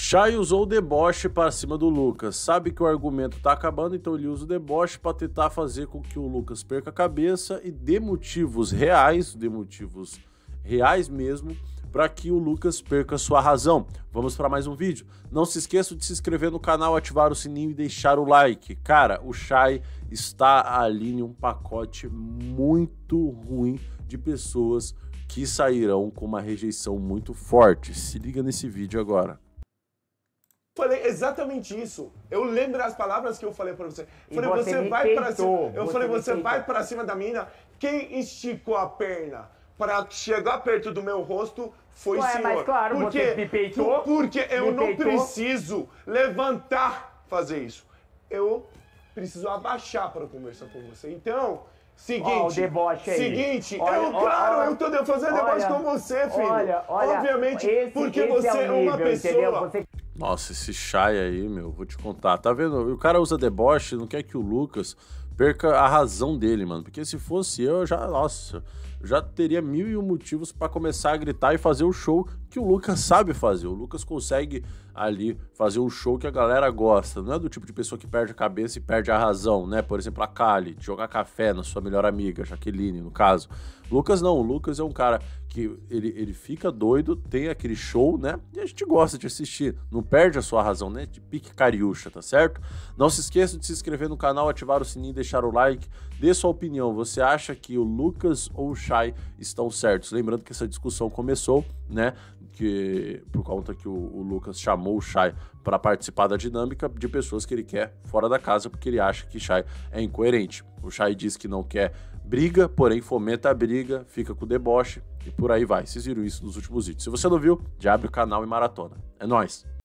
Chay usou o deboche para cima do Lucas. Sabe que o argumento está acabando, então ele usa o deboche para tentar fazer com que o Lucas perca a cabeça e dê motivos reais, dê motivos reais mesmo, para que o Lucas perca sua razão. Vamos para mais um vídeo. Não se esqueça de se inscrever no canal, ativar o sininho e deixar o like. Cara, o Chay está ali em um pacote muito ruim de pessoas que sairão com uma rejeição muito forte. Se liga nesse vídeo agora. Falei exatamente isso. Eu lembro as palavras que eu falei para você. Falei, você, você vai para cima. Eu você falei, você vai para cima da mina. Quem esticou a perna para chegar perto do meu rosto foi o senhor. Mas claro, porque, você me peitou, porque eu não peitou. preciso levantar fazer isso. Eu preciso abaixar para conversar com você. Então, Seguinte, oh, o deboche aí. seguinte, olha, eu, olha, claro, olha, eu tô fazendo deboche com você, filho. Olha, olha, Obviamente, esse, porque esse é você é, nível, uma pessoa. Nossa, esse Shai aí, meu, vou te contar. Tá vendo? O cara usa deboche, não quer que o Lucas perca a razão dele, mano. Porque se fosse eu, eu já, nossa, já teria mil e um motivos para começar a gritar e fazer o show que o Lucas sabe fazer. O Lucas consegue ali fazer o show que a galera gosta. Não é do tipo de pessoa que perde a cabeça e perde a razão, né? Por exemplo, a Kali, jogar café na sua melhor amiga, Jaqueline, no caso. Lucas não, o Lucas é um cara que ele, ele fica doido, tem aquele show, né? E a gente gosta de assistir, não perde a sua razão, né? De pique cariúcha, tá certo? Não se esqueça de se inscrever no canal, ativar o sininho e deixar deixar o like, dê sua opinião. Você acha que o Lucas ou o Shai estão certos? Lembrando que essa discussão começou, né? Que por conta que o, o Lucas chamou o Shai para participar da dinâmica de pessoas que ele quer fora da casa, porque ele acha que Shai é incoerente. O Shai diz que não quer briga, porém fomenta a briga, fica com o deboche e por aí vai. Vocês viram isso nos últimos vídeos. Se você não viu, já abre o canal e maratona. É nós.